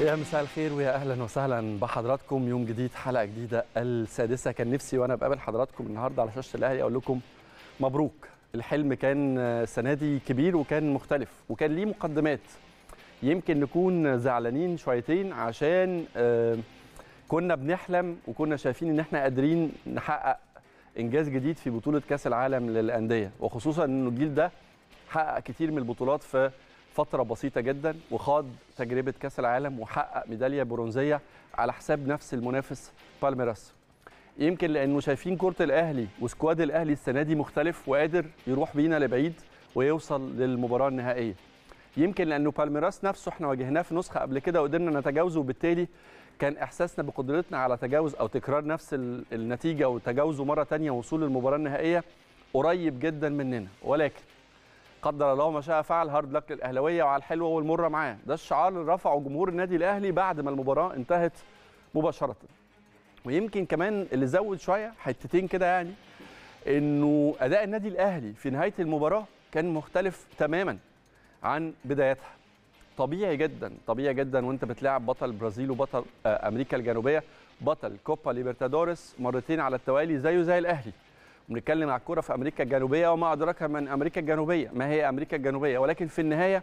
يا مساء الخير ويا اهلا وسهلا بحضراتكم يوم جديد حلقه جديده السادسه كان نفسي وانا بقابل حضراتكم النهارده على شاشه الاهلي اقول لكم مبروك الحلم كان السنه دي كبير وكان مختلف وكان ليه مقدمات يمكن نكون زعلانين شويتين عشان آه، كنا بنحلم وكنا شايفين ان احنا قادرين نحقق انجاز جديد في بطوله كاس العالم للانديه وخصوصا ان الجيل ده حقق كتير من البطولات في فتره بسيطه جدا وخاض تجربه كاس العالم وحقق ميداليه برونزيه على حساب نفس المنافس بالميراس يمكن لانه شايفين كره الاهلي وسكواد الاهلي السنه دي مختلف وقادر يروح بينا لبعيد ويوصل للمباراه النهائيه يمكن لانه بالميراس نفسه احنا واجهناه في نسخه قبل كده وقدرنا نتجاوزه وبالتالي كان احساسنا بقدرتنا على تجاوز او تكرار نفس النتيجه وتجاوزه مره ثانيه ووصول للمباراه النهائيه قريب جدا مننا ولكن قدر الله ما شاء فعل هارد لك للاهلاويه وعلى الحلوه والمره معاه ده الشعار اللي رفعه جمهور النادي الاهلي بعد ما المباراه انتهت مباشره ويمكن كمان اللي زود شويه حتتين كده يعني انه اداء النادي الاهلي في نهايه المباراه كان مختلف تماما عن بدايتها طبيعي جدا طبيعي جدا وانت بتلاعب بطل برازيل وبطل آه، امريكا الجنوبيه بطل كوبا ليبرتادوريس مرتين على التوالي زيه زي الاهلي بنتكلم على الكوره في امريكا الجنوبيه وما ادراك من امريكا الجنوبيه ما هي امريكا الجنوبيه ولكن في النهايه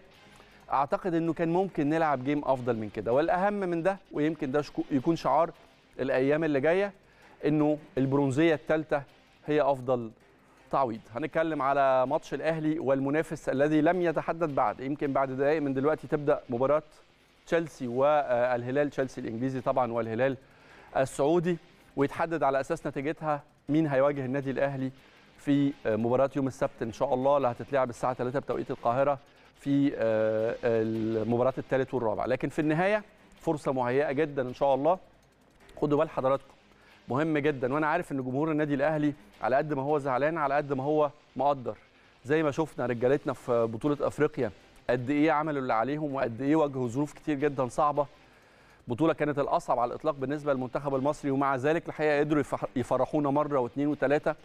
اعتقد انه كان ممكن نلعب جيم افضل من كده والاهم من ده ويمكن ده يكون شعار الايام اللي جايه انه البرونزيه الثالثه هي افضل تعويض هنتكلم على ماتش الاهلي والمنافس الذي لم يتحدد بعد يمكن بعد دقائق من دلوقتي تبدا مباراه تشيلسي والهلال تشيلسي الانجليزي طبعا والهلال السعودي ويتحدد على اساس نتيجتها مين هيواجه النادي الاهلي في آه، مباراه يوم السبت ان شاء الله اللي هتتلعب الساعه 3 بتوقيت القاهره في آه، آه، المباراه الثالث والرابع لكن في النهايه فرصه مهيئه جدا ان شاء الله خدوا بال حضراتكم مهم جدا وانا عارف ان جمهور النادي الاهلي على قد ما هو زعلان على قد ما هو مقدر زي ما شفنا رجالتنا في بطوله افريقيا قد ايه عملوا اللي عليهم وقد ايه واجهوا ظروف كتير جدا صعبه بطوله كانت الاصعب على الاطلاق بالنسبه للمنتخب المصري ومع ذلك الحقيقه قدروا يفرحونا مره واثنين وثلاثه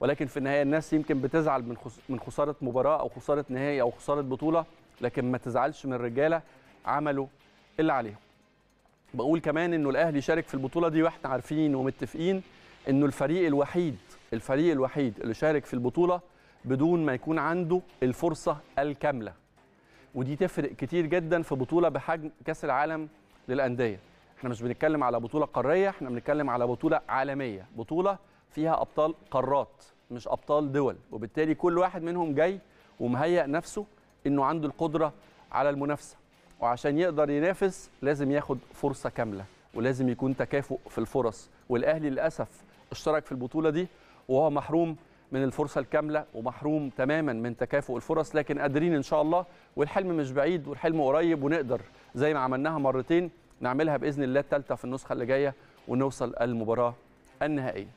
ولكن في النهايه الناس يمكن بتزعل من من خساره مباراه او خساره نهائي او خساره بطوله لكن ما تزعلش من الرجاله عملوا اللي عليهم بقول كمان انه الاهلي شارك في البطوله دي واحنا عارفين ومتفقين انه الفريق الوحيد الفريق الوحيد اللي شارك في البطوله بدون ما يكون عنده الفرصه الكامله ودي تفرق كتير جدا في بطوله بحجم كاس العالم للانديه احنا مش بنتكلم على بطوله قاريه احنا بنتكلم على بطوله عالميه بطوله فيها ابطال قارات مش ابطال دول وبالتالي كل واحد منهم جاي ومهيئ نفسه انه عنده القدره على المنافسه وعشان يقدر ينافس لازم ياخد فرصه كامله ولازم يكون تكافؤ في الفرص والاهلي للاسف اشترك في البطوله دي وهو محروم من الفرصه الكامله ومحروم تماما من تكافؤ الفرص لكن قادرين ان شاء الله والحلم مش بعيد والحلم قريب ونقدر زي ما عملناها مرتين نعملها باذن الله الثالثه في النسخه اللي جايه ونوصل المباراه النهائيه